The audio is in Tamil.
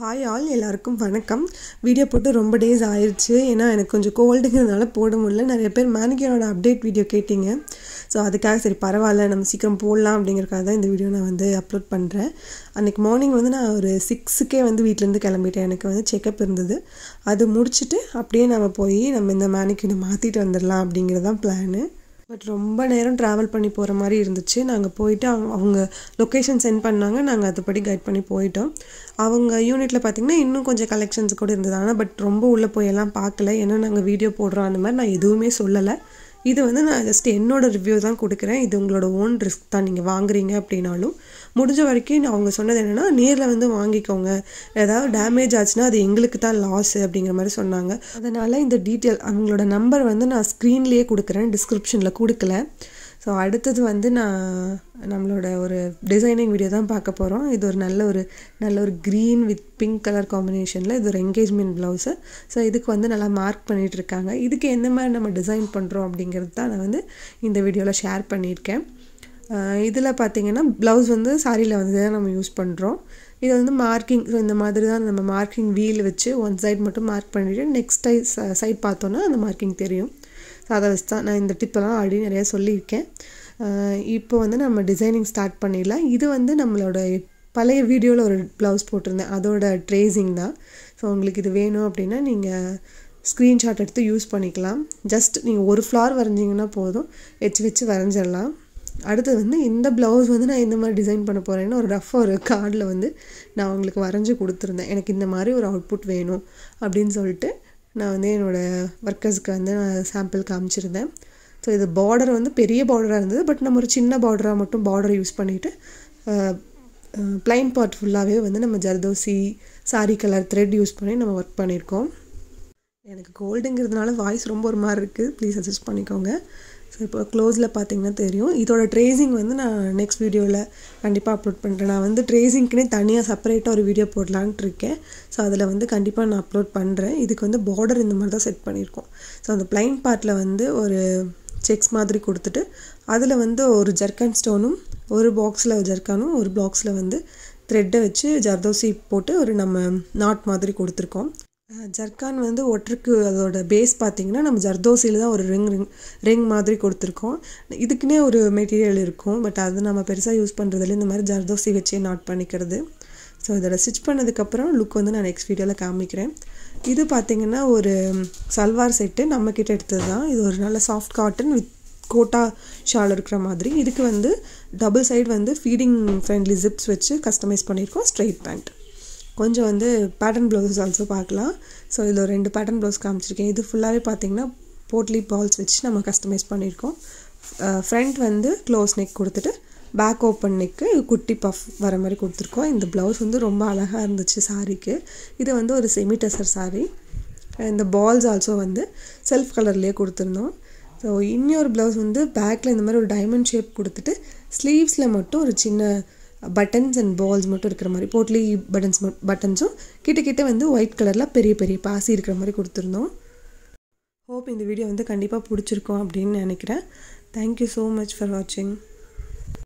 ஹாய் ஆல் எல்லாருக்கும் வணக்கம் வீடியோ போட்டு ரொம்ப டேஸ் ஆயிடுச்சு ஏன்னா எனக்கு கொஞ்சம் கோல்டுங்கிறதுனால போட முடியல நிறைய பேர் மேனிக்கியரோட அப்டேட் வீடியோ கேட்டிங்க ஸோ அதுக்காக சரி பரவாயில்ல நம்ம சீக்கிரம் போடலாம் அப்படிங்கிறக்காக தான் இந்த வீடியோ நான் வந்து அப்லோட் பண்ணுறேன் அன்றைக்கி மார்னிங் வந்து நான் ஒரு சிக்ஸுக்கே வந்து வீட்டிலேருந்து கிளம்பிட்டேன் எனக்கு வந்து செக்கப் இருந்தது அது முடிச்சுட்டு அப்படியே நம்ம போய் நம்ம இந்த மேனிக்கியூனை மாற்றிட்டு வந்துடலாம் அப்படிங்கிறது தான் பிளானு பட் ரொம்ப நேரம் ட்ராவல் பண்ணி போகிற மாதிரி இருந்துச்சு நாங்கள் போயிட்டு அவங்க அவங்க லொக்கேஷன் சென்ட் பண்ணாங்க நாங்கள் அதுபடி கைட் பண்ணி போயிட்டோம் அவங்க யூனிட்டில் பார்த்திங்கன்னா இன்னும் கொஞ்சம் கலெக்ஷன்ஸ் கூட இருந்தது ஆனால் பட் ரொம்ப உள்ளே போய் எல்லாம் பார்க்கல ஏன்னா நாங்கள் வீடியோ போடுறோம் அந்த மாதிரி நான் எதுவுமே சொல்லலை இது வந்து நான் ஜஸ்ட் என்னோட ரிவ்யூ தான் கொடுக்குறேன் இது உங்களோட ஓன் ரிஸ்க் தான் நீங்கள் வாங்குறீங்க அப்படின்னாலும் முடிஞ்ச வரைக்கும் நான் அவங்க சொன்னது என்னென்னா நேரில் வந்து வாங்கிக்கோங்க ஏதாவது டேமேஜ் ஆச்சுன்னா அது எங்களுக்கு தான் லாஸ் அப்படிங்கிற மாதிரி சொன்னாங்க அதனால் இந்த டீட்டெயில் அவங்களோட நம்பர் வந்து நான் ஸ்க்ரீன்லேயே கொடுக்குறேன் டிஸ்கிரிப்ஷனில் கொடுக்கல ஸோ அடுத்தது வந்து நான் நம்மளோட ஒரு டிசைனிங் வீடியோ தான் பார்க்க போகிறோம் இது ஒரு நல்ல ஒரு நல்ல ஒரு க்ரீன் வித் பிங்க் கலர் காம்பினேஷனில் இது ஒரு என்கேஜ்மெண்ட் ப்ளவுஸு ஸோ இதுக்கு வந்து நல்லா மார்க் பண்ணிகிட்ருக்காங்க இதுக்கு எந்த மாதிரி நம்ம டிசைன் பண்ணுறோம் அப்படிங்கிறது தான் நான் வந்து இந்த வீடியோவில் ஷேர் பண்ணியிருக்கேன் இதில் பார்த்தீங்கன்னா ப்ளவுஸ் வந்து சாரியில் வந்து தான் நம்ம யூஸ் பண்ணுறோம் இது வந்து மார்க்கிங் ஸோ இந்த மாதிரி தான் நம்ம மார்க்கிங் வீல் வச்சு ஒன் சைட் மட்டும் மார்க் பண்ணிவிட்டு நெக்ஸ்ட் சைட் சைட் பார்த்தோன்னா அந்த மார்க்கிங் தெரியும் அதை வச்சு தான் நான் இந்த டிப்பெல்லாம் ஆல்ரெடி நிறையா சொல்லியிருக்கேன் இப்போ வந்து நம்ம டிசைனிங் ஸ்டார்ட் பண்ணிடலாம் இது வந்து நம்மளோட பழைய வீடியோவில் ஒரு ப்ளவுஸ் போட்டிருந்தேன் அதோட ட்ரேசிங் தான் ஸோ உங்களுக்கு இது வேணும் அப்படின்னா நீங்கள் ஸ்க்ரீன்ஷாட் எடுத்து யூஸ் பண்ணிக்கலாம் ஜஸ்ட் நீங்கள் ஒரு ஃப்ளார் வரைஞ்சிங்கன்னா போதும் வச்சு வச்சு வரைஞ்சிடலாம் அடுத்தது வந்து இந்த ப்ளவுஸ் வந்து நான் இந்த மாதிரி டிசைன் பண்ண போகிறேன்னு ஒரு ரஃப் ஒரு கார்டில் வந்து நான் உங்களுக்கு வரைஞ்சி கொடுத்துருந்தேன் எனக்கு இந்த மாதிரி ஒரு அவுட்புட் வேணும் அப்படின்னு சொல்லிட்டு நான் வந்து என்னோடய ஒர்க்கர்ஸ்க்கு வந்து நான் சாம்பிள் காமிச்சிருந்தேன் ஸோ இது பார்டர் வந்து பெரிய பார்டராக இருந்தது பட் நம்ம ஒரு சின்ன பார்டராக மட்டும் பார்டர் யூஸ் பண்ணிவிட்டு ப்ளைன் பார்ட் ஃபுல்லாகவே வந்து நம்ம zardozi sari colour thread use பண்ணி நம்ம ஒர்க் பண்ணியிருக்கோம் எனக்கு கோல்டுங்கிறதுனால வாய்ஸ் ரொம்ப ஒரு மாதிரி இருக்குது ப்ளீஸ் அட்ஜஸ்ட் பண்ணிக்கோங்க ஸோ இப்போ க்ளோஸில் பார்த்தீங்கன்னா தெரியும் இதோட ட்ரேசிங் வந்து நான் நெக்ஸ்ட் வீடியோவில் கண்டிப்பாக அப்லோட் பண்ணுறேன் நான் வந்து ட்ரேசிங்க்குனே தனியாக செப்பரேட்டாக ஒரு வீடியோ போடலான்ட்டு இருக்கேன் ஸோ அதில் வந்து கண்டிப்பாக நான் அப்லோட் பண்ணுறேன் இதுக்கு வந்து பார்டர் இந்த மாதிரி தான் செட் பண்ணியிருக்கோம் ஸோ அந்த பிளைன் பார்ட்டில் வந்து ஒரு செக்ஸ் மாதிரி கொடுத்துட்டு அதில் வந்து ஒரு ஜர்க்கன் ஸ்டோனும் ஒரு பாக்ஸில் ஜர்க்கானும் ஒரு பாக்ஸில் வந்து த்ரெட்டை வச்சு ஜர்தோசி போட்டு ஒரு நம்ம நாட் மாதிரி கொடுத்துருக்கோம் ஜர்கான் வந்து ஒற்றுக்கு அதோட பேஸ் பார்த்திங்கன்னா நம்ம ஜர்தோசியில் தான் ஒரு ரிங் ரிங் ரிங் மாதிரி கொடுத்துருக்கோம் இதுக்குன்னே ஒரு மெட்டீரியல் இருக்கும் பட் அது நம்ம பெருசாக யூஸ் பண்ணுறதுல இந்த மாதிரி ஜர்தோசி வச்சே நாட் பண்ணிக்கிறது ஸோ இதோட ஸ்டிச் பண்ணதுக்கப்புறம் லுக் வந்து நான் நெக்ஸ்ட் வீடியோவில் காமிக்கிறேன் இது பார்த்திங்கன்னா ஒரு சல்வார் செட்டு நம்மக்கிட்ட எடுத்தது தான் இது ஒரு நல்ல soft cotton with Kota shawl இருக்கிற மாதிரி இதுக்கு வந்து டபுள் சைடு வந்து ஃபீடிங் ஃப்ரெண்ட்லி ஜிப்ஸ் வச்சு கஸ்டமைஸ் பண்ணியிருக்கோம் ஸ்ட்ரெயிட் பேண்ட் கொஞ்சம் வந்து பேட்டர்ன் ப்ளவுஸ் ஆல்சோ பார்க்கலாம் ஸோ இதில் ரெண்டு பேட்டர்ன் ப்ளவுஸ் காமிச்சிருக்கேன் இது ஃபுல்லாகவே பார்த்தீங்கன்னா போட்லி பால்ஸ் வச்சு நம்ம கஸ்டமைஸ் பண்ணியிருக்கோம் ஃப்ரண்ட் வந்து க்ளோஸ் நெக் கொடுத்துட்டு பேக் ஓப்பன் நெக்கு குட்டி பஃப் வர மாதிரி கொடுத்துருக்கோம் இந்த ப்ளவுஸ் வந்து ரொம்ப அழகாக இருந்துச்சு சாரீக்கு இது வந்து ஒரு செமி டெசர் சாரி இந்த பால்ஸ் ஆல்சோ வந்து செல்ஃப் கலர்லேயே கொடுத்துருந்தோம் ஸோ இன்னொரு ப்ளவுஸ் வந்து பேக்கில் இந்த மாதிரி ஒரு டைமண்ட் ஷேப் கொடுத்துட்டு ஸ்லீவ்ஸில் மட்டும் ஒரு சின்ன பட்டன்ஸ் அண்ட் பால்ஸ் மட்டும் இருக்கிற மாதிரி போட்லி பட்டன்ஸ் பட்டன்ஸும் கிட்ட கிட்ட வந்து ஒயிட் கலரில் பெரிய பெரிய பாசி இருக்கிற மாதிரி கொடுத்துருந்தோம் ஹோப் இந்த வீடியோ வந்து கண்டிப்பாக பிடிச்சிருக்கோம் அப்படின்னு நினைக்கிறேன் தேங்க்யூ ஸோ மச் ஃபார் வாட்சிங்